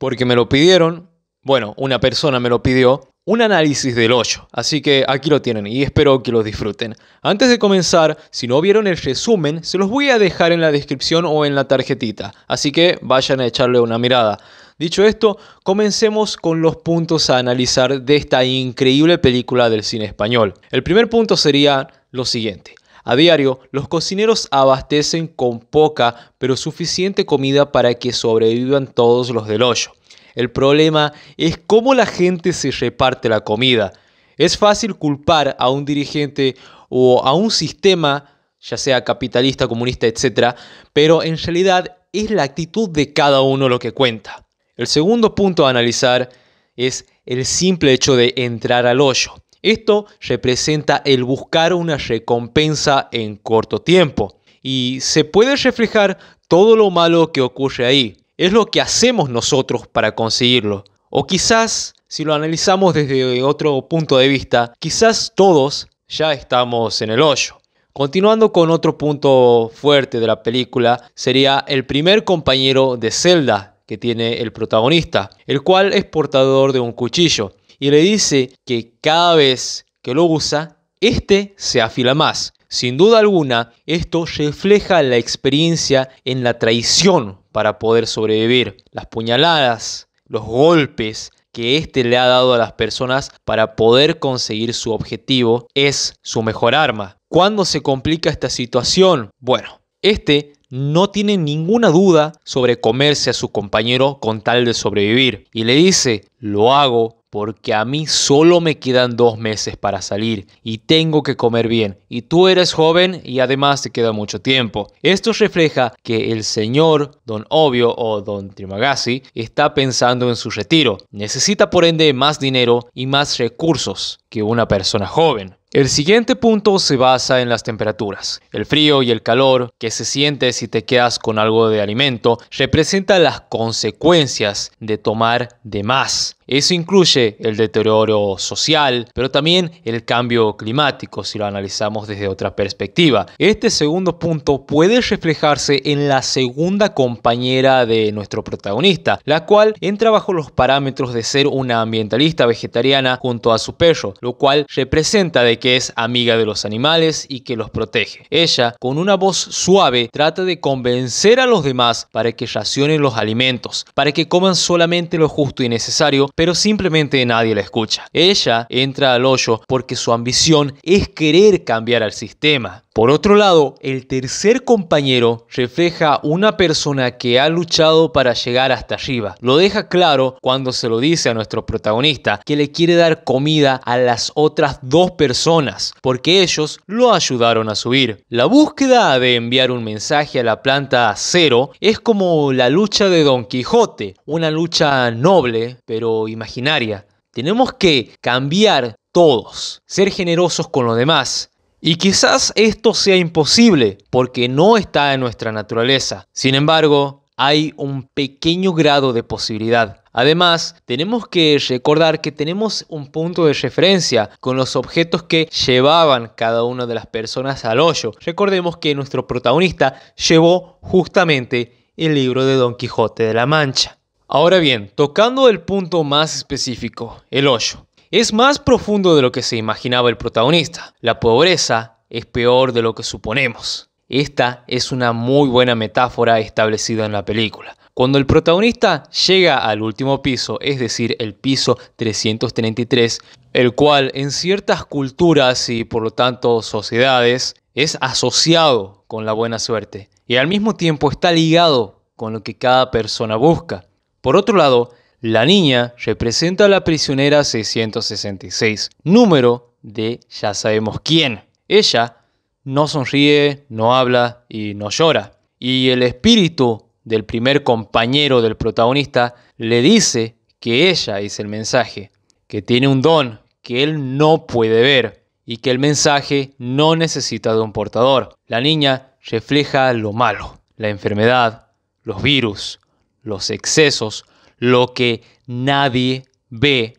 porque me lo pidieron, bueno, una persona me lo pidió, un análisis del hoyo. Así que aquí lo tienen y espero que lo disfruten. Antes de comenzar, si no vieron el resumen, se los voy a dejar en la descripción o en la tarjetita, así que vayan a echarle una mirada. Dicho esto, comencemos con los puntos a analizar de esta increíble película del cine español. El primer punto sería lo siguiente. A diario, los cocineros abastecen con poca pero suficiente comida para que sobrevivan todos los del hoyo. El problema es cómo la gente se reparte la comida. Es fácil culpar a un dirigente o a un sistema, ya sea capitalista, comunista, etc., pero en realidad es la actitud de cada uno lo que cuenta. El segundo punto a analizar es el simple hecho de entrar al hoyo. Esto representa el buscar una recompensa en corto tiempo y se puede reflejar todo lo malo que ocurre ahí. Es lo que hacemos nosotros para conseguirlo. O quizás, si lo analizamos desde otro punto de vista, quizás todos ya estamos en el hoyo. Continuando con otro punto fuerte de la película, sería el primer compañero de Zelda que tiene el protagonista, el cual es portador de un cuchillo y le dice que cada vez que lo usa, este se afila más. Sin duda alguna, esto refleja la experiencia en la traición para poder sobrevivir. Las puñaladas, los golpes, que éste le ha dado a las personas para poder conseguir su objetivo es su mejor arma. ¿Cuándo se complica esta situación? Bueno, este no tiene ninguna duda sobre comerse a su compañero con tal de sobrevivir y le dice, lo hago porque a mí solo me quedan dos meses para salir y tengo que comer bien. Y tú eres joven y además te queda mucho tiempo. Esto refleja que el señor Don Obvio o Don Trimagasi está pensando en su retiro. Necesita por ende más dinero y más recursos que una persona joven. El siguiente punto se basa en las temperaturas. El frío y el calor que se siente si te quedas con algo de alimento representa las consecuencias de tomar de más. Eso incluye el deterioro social, pero también el cambio climático si lo analizamos desde otra perspectiva. Este segundo punto puede reflejarse en la segunda compañera de nuestro protagonista, la cual entra bajo los parámetros de ser una ambientalista vegetariana junto a su perro, lo cual representa de que es amiga de los animales y que los protege. Ella, con una voz suave, trata de convencer a los demás para que racionen los alimentos, para que coman solamente lo justo y necesario, pero simplemente nadie la escucha. Ella entra al hoyo porque su ambición es querer cambiar al sistema. Por otro lado, el tercer compañero refleja una persona que ha luchado para llegar hasta arriba. Lo deja claro cuando se lo dice a nuestro protagonista, que le quiere dar comida a las otras dos personas, porque ellos lo ayudaron a subir. La búsqueda de enviar un mensaje a la planta cero es como la lucha de Don Quijote, una lucha noble, pero imaginaria. Tenemos que cambiar todos, ser generosos con los demás. Y quizás esto sea imposible porque no está en nuestra naturaleza. Sin embargo, hay un pequeño grado de posibilidad. Además, tenemos que recordar que tenemos un punto de referencia con los objetos que llevaban cada una de las personas al hoyo. Recordemos que nuestro protagonista llevó justamente el libro de Don Quijote de la Mancha. Ahora bien, tocando el punto más específico, el hoyo. Es más profundo de lo que se imaginaba el protagonista. La pobreza es peor de lo que suponemos. Esta es una muy buena metáfora establecida en la película. Cuando el protagonista llega al último piso, es decir, el piso 333, el cual en ciertas culturas y por lo tanto sociedades es asociado con la buena suerte y al mismo tiempo está ligado con lo que cada persona busca. Por otro lado, la niña representa a la prisionera 666, número de ya sabemos quién. Ella no sonríe, no habla y no llora. Y el espíritu del primer compañero del protagonista le dice que ella, es el mensaje, que tiene un don que él no puede ver y que el mensaje no necesita de un portador. La niña refleja lo malo, la enfermedad, los virus, los excesos, lo que nadie ve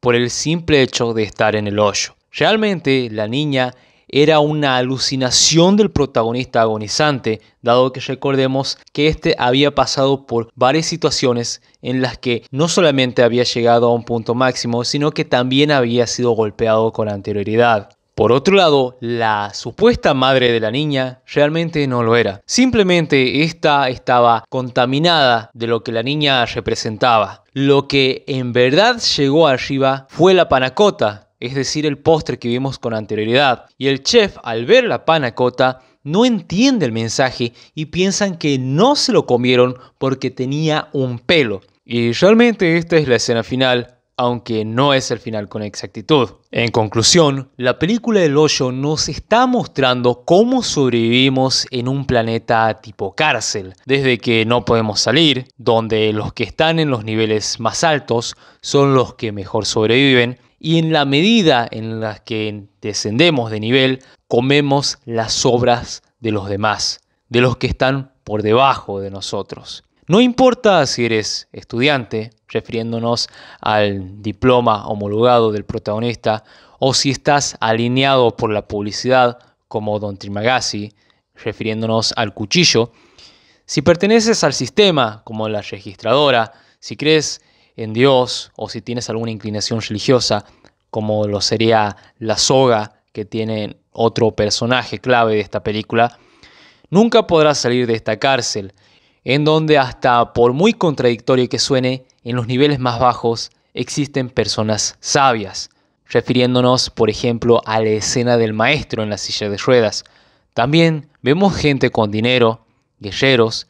por el simple hecho de estar en el hoyo. Realmente la niña era una alucinación del protagonista agonizante, dado que recordemos que este había pasado por varias situaciones en las que no solamente había llegado a un punto máximo, sino que también había sido golpeado con anterioridad. Por otro lado, la supuesta madre de la niña realmente no lo era. Simplemente esta estaba contaminada de lo que la niña representaba. Lo que en verdad llegó a fue la panacota, es decir, el postre que vimos con anterioridad. Y el chef, al ver la panacota, no entiende el mensaje y piensan que no se lo comieron porque tenía un pelo. Y realmente esta es la escena final aunque no es el final con exactitud. En conclusión, la película del hoyo nos está mostrando cómo sobrevivimos en un planeta tipo cárcel, desde que no podemos salir, donde los que están en los niveles más altos son los que mejor sobreviven, y en la medida en la que descendemos de nivel, comemos las obras de los demás, de los que están por debajo de nosotros. No importa si eres estudiante, refiriéndonos al diploma homologado del protagonista, o si estás alineado por la publicidad, como Don Trimagasi, refiriéndonos al cuchillo, si perteneces al sistema, como la registradora, si crees en Dios o si tienes alguna inclinación religiosa, como lo sería la soga que tiene otro personaje clave de esta película, nunca podrás salir de esta cárcel en donde hasta por muy contradictorio que suene, en los niveles más bajos existen personas sabias, refiriéndonos por ejemplo a la escena del maestro en la silla de ruedas. También vemos gente con dinero, guerreros,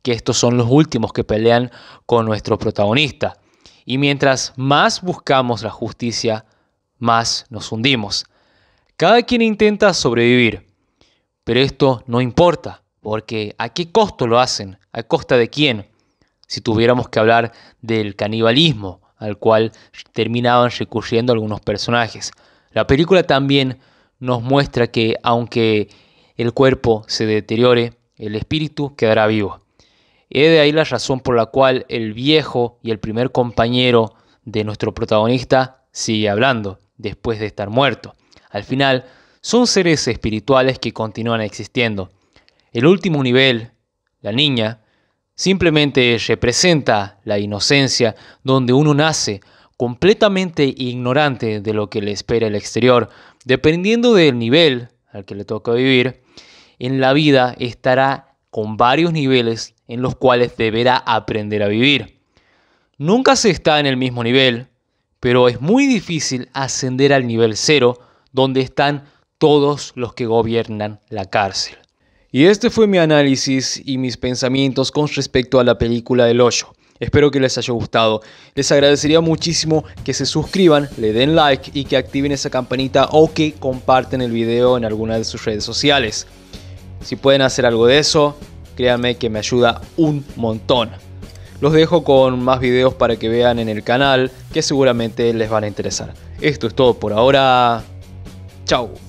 que estos son los últimos que pelean con nuestro protagonista. Y mientras más buscamos la justicia, más nos hundimos. Cada quien intenta sobrevivir, pero esto no importa porque ¿a qué costo lo hacen? ¿A costa de quién? Si tuviéramos que hablar del canibalismo al cual terminaban recurriendo algunos personajes. La película también nos muestra que aunque el cuerpo se deteriore, el espíritu quedará vivo. Es de ahí la razón por la cual el viejo y el primer compañero de nuestro protagonista sigue hablando después de estar muerto. Al final, son seres espirituales que continúan existiendo, el último nivel, la niña, simplemente representa la inocencia donde uno nace completamente ignorante de lo que le espera el exterior. Dependiendo del nivel al que le toca vivir, en la vida estará con varios niveles en los cuales deberá aprender a vivir. Nunca se está en el mismo nivel, pero es muy difícil ascender al nivel cero donde están todos los que gobiernan la cárcel. Y este fue mi análisis y mis pensamientos con respecto a la película del hoyo. Espero que les haya gustado. Les agradecería muchísimo que se suscriban, le den like y que activen esa campanita o que comparten el video en alguna de sus redes sociales. Si pueden hacer algo de eso, créanme que me ayuda un montón. Los dejo con más videos para que vean en el canal que seguramente les van a interesar. Esto es todo por ahora. Chao.